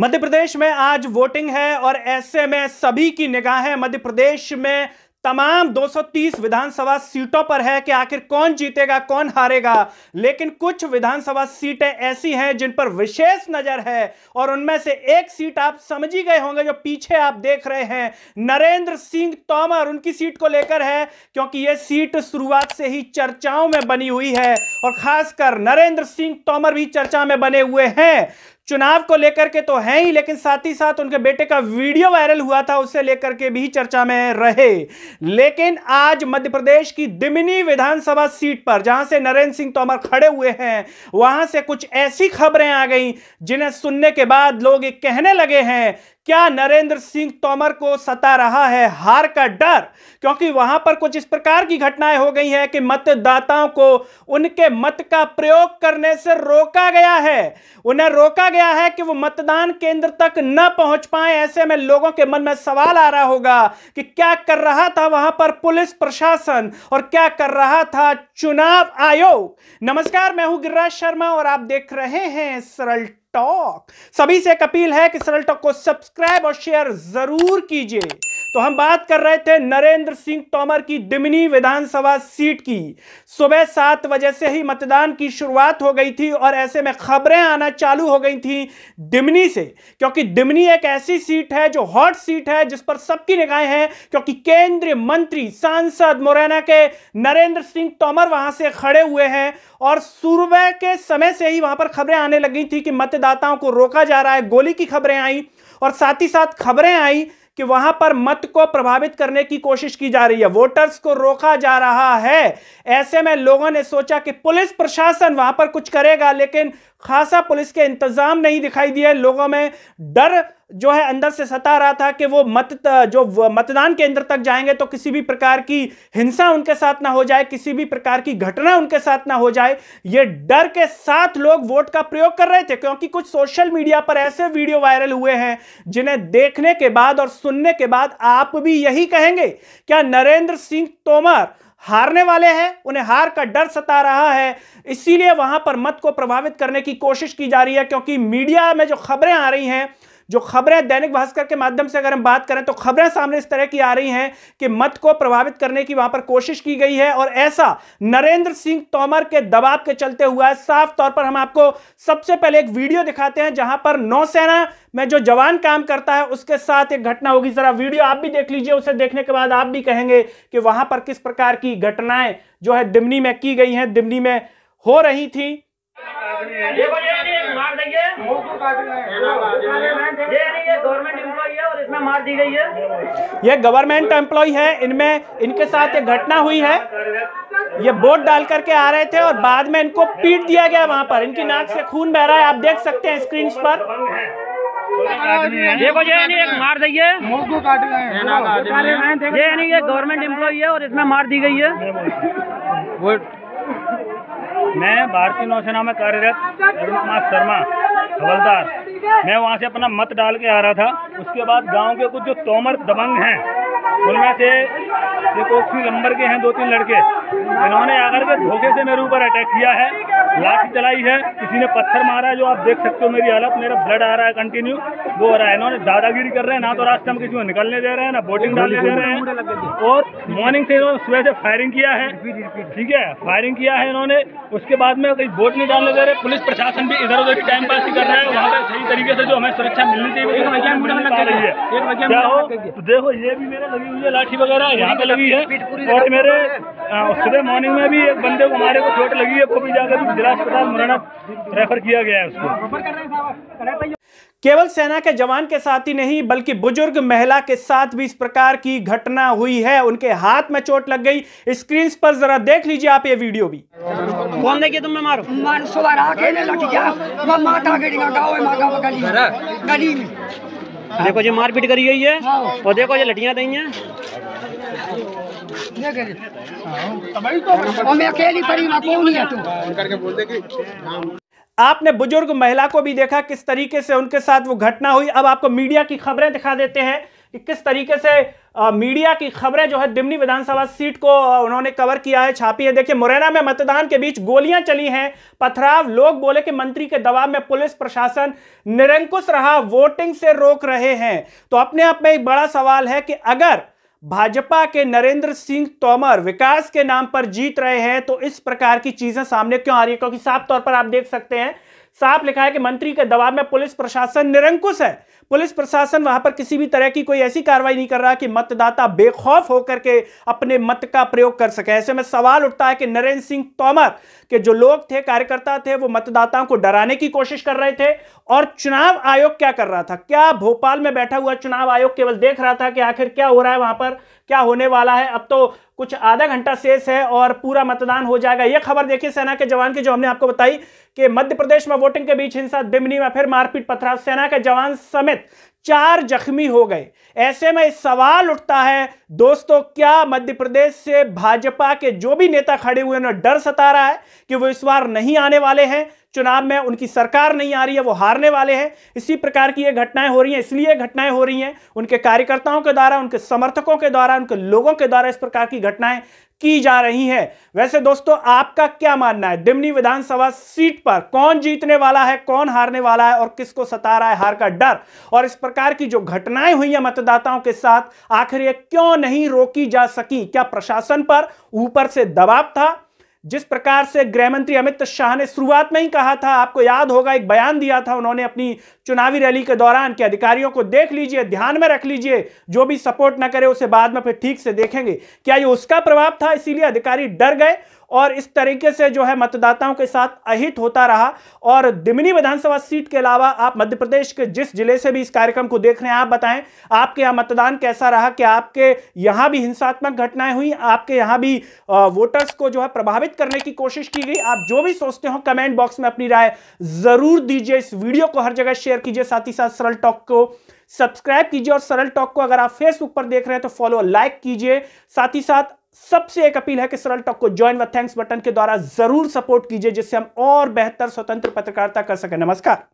मध्य प्रदेश में आज वोटिंग है और ऐसे में सभी की निगाहें मध्य प्रदेश में तमाम 230 विधानसभा सीटों पर है कि आखिर कौन जीतेगा कौन हारेगा लेकिन कुछ विधानसभा सीटें ऐसी हैं जिन पर विशेष नजर है और उनमें से एक सीट आप समझ ही गए होंगे जो पीछे आप देख रहे हैं नरेंद्र सिंह तोमर उनकी सीट को लेकर है क्योंकि ये सीट शुरुआत से ही चर्चाओं में बनी हुई है और खासकर नरेंद्र सिंह तोमर भी चर्चा में बने हुए हैं चुनाव को लेकर के तो है ही लेकिन साथ ही साथ उनके बेटे का वीडियो वायरल हुआ था उससे लेकर के भी चर्चा में रहे लेकिन आज मध्य प्रदेश की दिमिनी विधानसभा सीट पर जहां से नरेंद्र सिंह तोमर खड़े हुए हैं वहां से कुछ ऐसी खबरें आ गई जिन्हें सुनने के बाद लोग कहने लगे हैं क्या नरेंद्र सिंह तोमर को सता रहा है हार का डर क्योंकि वहां पर कुछ इस प्रकार की घटनाएं हो गई हैं कि मतदाताओं को उनके मत का प्रयोग करने से रोका गया है उन्हें रोका गया है कि वो मतदान केंद्र तक न पहुंच पाए ऐसे में लोगों के मन में सवाल आ रहा होगा कि क्या कर रहा था वहां पर पुलिस प्रशासन और क्या कर रहा था चुनाव आयोग नमस्कार मैं हूं गिरिराज शर्मा और आप देख रहे हैं सरल टॉक सभी से एक अपील है कि सरल टॉक को सब्सक्राइब और शेयर जरूर कीजिए तो हम बात कर रहे थे नरेंद्र सिंह तोमर की दिमनी विधानसभा सीट की सुबह सात बजे से ही मतदान की शुरुआत हो गई थी और ऐसे में खबरें आना चालू हो गई थी दिमनी से क्योंकि दिमनी एक ऐसी सीट है जो हॉट सीट है जिस पर सबकी निगाहें हैं क्योंकि केंद्रीय मंत्री सांसद मुरैना के नरेंद्र सिंह तोमर वहां से खड़े हुए हैं और सुबह के समय से ही वहां पर खबरें आने लगी थी कि मतदाताओं को रोका जा रहा है गोली की खबरें आई और साथ ही साथ खबरें आई कि वहां पर मत को प्रभावित करने की कोशिश की जा रही है वोटर्स को रोका जा रहा है ऐसे में लोगों ने सोचा कि पुलिस प्रशासन वहां पर कुछ करेगा लेकिन खासा पुलिस के इंतजाम नहीं दिखाई दिया लोगों में डर जो है अंदर से सता रहा था कि वो मत जो मतदान केंद्र तक जाएंगे तो किसी भी प्रकार की हिंसा उनके साथ ना हो जाए किसी भी प्रकार की घटना उनके साथ ना हो जाए ये डर के साथ लोग वोट का प्रयोग कर रहे थे क्योंकि कुछ सोशल मीडिया पर ऐसे वीडियो वायरल हुए हैं जिन्हें देखने के बाद और सुनने के बाद आप भी यही कहेंगे क्या नरेंद्र सिंह तोमर हारने वाले हैं उन्हें हार का डर सता रहा है इसीलिए वहां पर मत को प्रभावित करने की कोशिश की जा रही है क्योंकि मीडिया में जो खबरें आ रही हैं जो खबरें दैनिक भास्कर के माध्यम से अगर हम बात करें तो खबरें सामने इस तरह की आ रही हैं कि मत को प्रभावित करने की वहां पर कोशिश की गई है और ऐसा नरेंद्र सिंह तोमर के दबाव के चलते हुआ है साफ तौर पर हम आपको सबसे पहले एक वीडियो दिखाते हैं जहां पर नौसेना में जो जवान काम करता है उसके साथ एक घटना होगी जरा वीडियो आप भी देख लीजिए उसे देखने के बाद आप भी कहेंगे कि वहां पर किस प्रकार की घटनाएं जो है दिमनी में की गई हैं दिमनी में हो रही थी मार दी है ये गवर्नमेंट एम्प्लॉय है और इसमें मार दी गई है ये गवर्नमेंट एम्प्लॉय है इनमें इनके साथ ये घटना हुई है ये बोट डाल करके आ रहे थे और बाद में इनको पीट दिया गया वहाँ पर इनकी नाक से खून बह रहा है आप देख सकते हैं स्क्रीन पर देखो ये नहीं एक मार दी है ये नहीं ये गवर्नमेंट एम्प्लॉय है और इसमें मार दी गई है मैं भारतीय नौसेना में कार्यरत अरुण कुमार शर्मा हवलदार मैं वहाँ से अपना मत डाल के आ रहा था उसके बाद गांव के कुछ जो तोमर दबंग हैं उनमें से एक नंबर के हैं दो तीन लड़के इन्होंने आकर के धोखे से मेरे ऊपर अटैक किया है लाठी चलाई है किसी ने पत्थर मारा है जो आप देख सकते हो मेरी हालत मेरा ब्लड आ रहा है कंटिन्यू वो हो रहा है इन्होंने दादागिरी कर रहे हैं ना तो रास्ते में किसी को निकलने दे रहे हैं ना बोटिंग डालने दे रहे हैं और मॉर्निंग से इन्होंने सुबह से फायरिंग किया है ठीक है फायरिंग किया है इन्होंने उसके बाद में कहीं बोट नहीं डालने दे रहे पुलिस प्रशासन भी इधर उधर टाइम पास ही कर रहा है वहाँ पर सही तरीके से जो हमें सुरक्षा मिलनी चाहिए क्या तो देखो ये भी मेरे लगी हुई है लाठी वगैरह यहाँ पे लगी है और मेरे सुबह मॉर्निंग में भी एक बंदे को हमारे को चोट लगी है वो भी जाकर जिला अस्पताल मुरैना रेफर किया गया है उसको हाँ, केवल सेना के जवान के साथ ही नहीं बल्कि बुजुर्ग महिला के साथ भी इस प्रकार की घटना हुई है उनके हाथ में चोट लग गई स्क्रीन पर जरा देख लीजिए आप ये वीडियो भी कौन देखिए तुम्हें मारो मान सुबह मैं माता देखो जी मारपीट करी गई है हाँ। और देखो ये लटिया दी है तो मैं अकेली परी मैं कौन है तू करके बोल दे कि आपने बुजुर्ग महिला को भी देखा किस तरीके से उनके साथ वो घटना हुई अब आपको मीडिया की खबरें दिखा देते हैं कि किस तरीके से आ, मीडिया की खबरें जो है दिमनी विधानसभा सीट को आ, उन्होंने कवर किया है छापी है देखिए मुरैना में मतदान के बीच गोलियां चली हैं पथराव लोग बोले कि मंत्री के दबाव में पुलिस प्रशासन निरंकुश रहा वोटिंग से रोक रहे हैं तो अपने आप में एक बड़ा सवाल है कि अगर भाजपा के नरेंद्र सिंह तोमर विकास के नाम पर जीत रहे हैं तो इस प्रकार की चीजें सामने क्यों आ रही है क्योंकि साफ तौर पर आप देख सकते हैं साफ लिखा है कि मंत्री के दबाव में पुलिस प्रशासन निरंकुश है पुलिस प्रशासन वहां पर किसी भी तरह की कोई ऐसी कार्रवाई नहीं कर रहा कि मतदाता बेखौफ होकर के अपने मत का प्रयोग कर सके ऐसे में सवाल उठता है कि नरेंद्र सिंह तोमर के जो लोग थे कार्यकर्ता थे वो मतदाताओं को डराने की कोशिश कर रहे थे और चुनाव आयोग क्या कर रहा था क्या भोपाल में बैठा हुआ चुनाव आयोग केवल देख रहा था कि आखिर क्या हो रहा है वहां पर क्या होने वाला है अब तो कुछ आधा घंटा शेष है और पूरा मतदान हो जाएगा यह खबर देखिए सेना के जवान की जो हमने आपको बताई कि मध्य प्रदेश में वोटिंग के बीच हिंसा दिमनी में फिर मारपीट पथराव सेना के जवान समेत चार जख्मी हो गए ऐसे में सवाल उठता है दोस्तों क्या मध्य प्रदेश से भाजपा के जो भी नेता खड़े हुए उन्हें डर सता रहा है कि वो इस बार नहीं आने वाले हैं चुनाव में उनकी सरकार नहीं आ रही है वो हारने वाले हैं इसी प्रकार की ये घटनाएं हो रही हैं इसलिए घटनाएं हो रही हैं उनके कार्यकर्ताओं के द्वारा उनके समर्थकों के द्वारा उनके लोगों के द्वारा इस प्रकार की घटनाएं की जा रही हैं वैसे दोस्तों आपका क्या मानना है दिमनी विधानसभा सीट पर कौन जीतने वाला है कौन हारने वाला है और किसको सता रहा है हार का डर और इस प्रकार प्रकार की जो घटनाएं हुई है मतदाताओं के साथ आखिर ये क्यों नहीं रोकी जा सकी क्या प्रशासन पर ऊपर से दबाव था जिस प्रकार से गृह मंत्री अमित शाह ने शुरुआत में ही कहा था आपको याद होगा एक बयान दिया था उन्होंने अपनी चुनावी रैली के दौरान कि अधिकारियों को देख लीजिए ध्यान में रख लीजिए जो भी सपोर्ट ना करे उसे बाद में फिर ठीक से देखेंगे क्या ये उसका प्रभाव था इसीलिए अधिकारी डर गए और इस तरीके से जो है मतदाताओं के साथ अहित होता रहा और दिमनी विधानसभा सीट के अलावा आप मध्य प्रदेश के जिस जिले से भी इस कार्यक्रम को देख रहे हैं आप बताएं आपके यहाँ मतदान कैसा रहा कि आपके यहाँ भी हिंसात्मक घटनाएं हुई आपके यहाँ भी वोटर्स को जो है प्रभावित करने की कोशिश की गई आप जो भी सोचते हो कमेंट बॉक्स में अपनी राय जरूर दीजिए इस वीडियो को हर जगह शेयर कीजिए साथ ही साथ सरल टॉक को सब्सक्राइब कीजिए और सरल टॉक को अगर आप फेसबुक पर देख रहे हैं तो फॉलो लाइक कीजिए साथ ही साथ सबसे एक अपील है कि सरल टॉक को ज्वाइन व थैंक्स बटन के द्वारा जरूर सपोर्ट कीजिए जिससे हम और बेहतर स्वतंत्र पत्रकारिता कर सकें नमस्कार